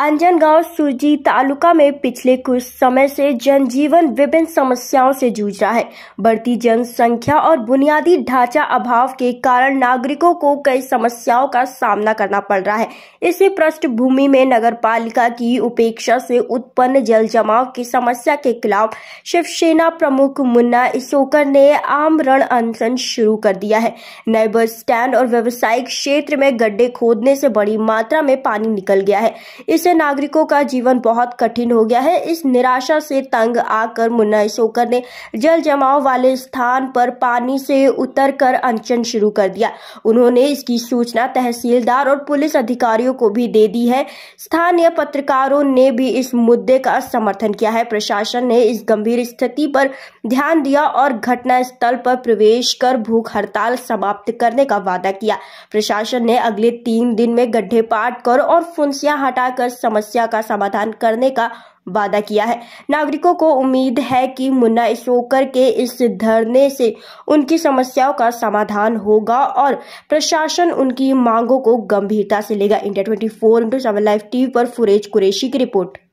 गाँव सुरजी तालुका में पिछले कुछ समय से जनजीवन विभिन्न समस्याओं से जूझ रहा है बढ़ती जनसंख्या और बुनियादी ढांचा अभाव के कारण नागरिकों को कई समस्याओं का सामना करना पड़ रहा है इसी पृष्ठभूमि में नगर पालिका की उपेक्षा से उत्पन्न जल जमाव की समस्या के खिलाफ शिवसेना प्रमुख मुन्ना इसोकर ने आम रण अनशन शुरू कर दिया है नए बस स्टैंड और व्यवसायिक क्षेत्र में गड्ढे खोदने से बड़ी मात्रा में पानी निकल गया है इस जिससे नागरिकों का जीवन बहुत कठिन हो गया है इस निराशा से तंग आकर मुन्ना यशोकर ने जल जमाव वाले स्थान पर पानी से उतर कर अनशन शुरू कर दिया उन्होंने इसकी सूचना तहसीलदार और पुलिस अधिकारियों को भी दे दी है स्थानीय पत्रकारों ने भी इस मुद्दे का समर्थन किया है प्रशासन ने इस गंभीर स्थिति पर ध्यान दिया और घटना स्थल पर प्रवेश कर भूख हड़ताल समाप्त करने का वादा किया प्रशासन ने अगले तीन दिन में गड्ढे पाट कर और फुंसियां हटाकर समस्या का समाधान करने का वादा किया है नागरिकों को उम्मीद है कि मुन्ना इशोकर के इस धरने से उनकी समस्याओं का समाधान होगा और प्रशासन उनकी मांगों को गंभीरता से लेगा India twenty four into seven live TV पर फुरेज कुरेशी की रिपोर्ट